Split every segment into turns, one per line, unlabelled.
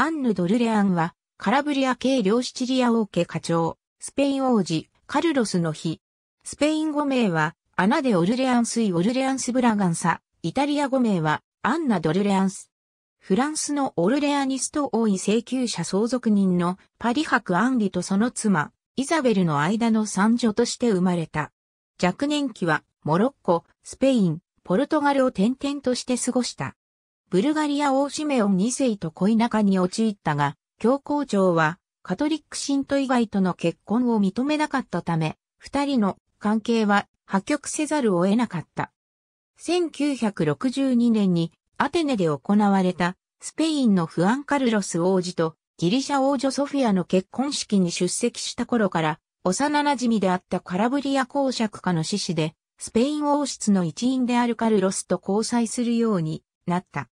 ア
ンヌ・ドルレアンは、カラブリア系両シチリア王家課長、スペイン王子、カルロスの日。スペイン語名は、アナデ・オルレアンスイ・オルレアンス・ブラガンサ。イタリア語名は、アンナ・ドルレアンス。フランスのオルレアニスト王位請求者相続人のパリ博アンリとその妻、イザベルの間の三女として生まれた。若年期は、モロッコ、スペイン、ポルトガルを転々として過ごした。ブルガリア王シメオン2世と恋仲に陥ったが、教皇庁はカトリック信徒以外との結婚を認めなかったため、二人の関係は破局せざるを得なかった。1962年にアテネで行われたスペインのフアン・カルロス王子とギリシャ王女ソフィアの結婚式に出席した頃から幼馴染であったカラブリア公爵家の獅子でスペイン王室の一員であるカルロスと交際するようになった。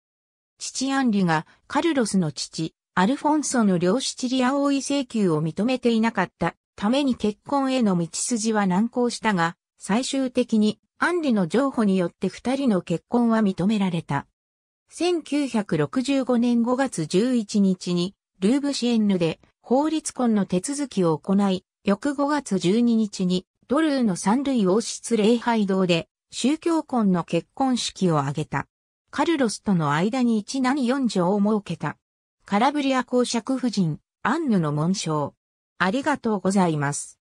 父アンリがカルロスの父、アルフォンソの両シチリア王位請求を認めていなかったために結婚への道筋は難航したが、最終的にアンリの譲歩によって二人の結婚は認められた。1965年5月11日にルーブシエンヌで法律婚の手続きを行い、翌5月12日にドルーの三類王室礼拝堂で宗教婚の結婚式を挙げた。カルロスとの間に1何4条を設けた。カラブリア公爵夫人、アンヌの紋章。ありがとうございます。